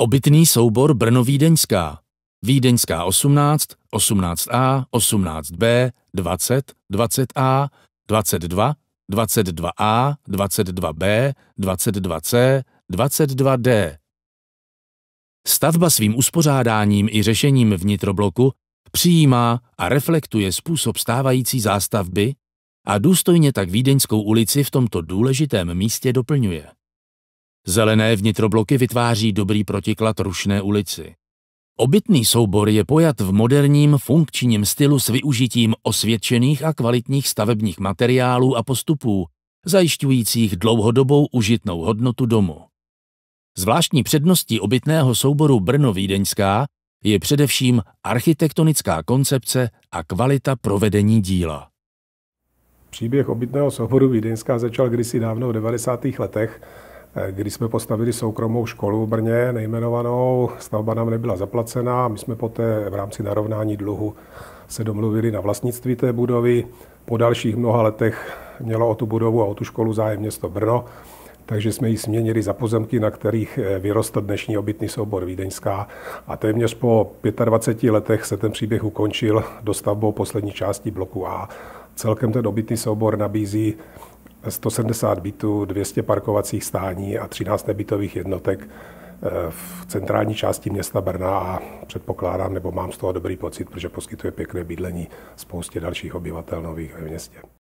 Obytný soubor Brno-Vídeňská. Vídeňská 18, 18a, 18b, 20, 20a, 22, 22a, 22b, 22c, 22d. Stavba svým uspořádáním i řešením vnitrobloku přijímá a reflektuje způsob stávající zástavby a důstojně tak Vídeňskou ulici v tomto důležitém místě doplňuje. Zelené vnitrobloky vytváří dobrý protiklad rušné ulici. Obytný soubor je pojat v moderním funkčním stylu s využitím osvědčených a kvalitních stavebních materiálů a postupů, zajišťujících dlouhodobou užitnou hodnotu domu. Zvláštní předností obytného souboru Brno-Vídeňská je především architektonická koncepce a kvalita provedení díla. Příběh obytného souboru Vídeňská začal kdysi dávno v 90. letech když jsme postavili soukromou školu v Brně, nejmenovanou, stavba nám nebyla zaplacená, my jsme poté v rámci narovnání dluhu se domluvili na vlastnictví té budovy. Po dalších mnoha letech mělo o tu budovu a o tu školu zájem město Brno, takže jsme ji směnili za pozemky, na kterých eh, vyrostl dnešní obytný soubor Vídeňská. A téměř po 25 letech se ten příběh ukončil dostavbou poslední části bloku A. Celkem ten obytný soubor nabízí 170 bytů, 200 parkovacích stání a 13 nebytových jednotek eh, v centrální části města Brna a předpokládám, nebo mám z toho dobrý pocit, protože poskytuje pěkné bydlení spoustě dalších obyvatel nových ve městě.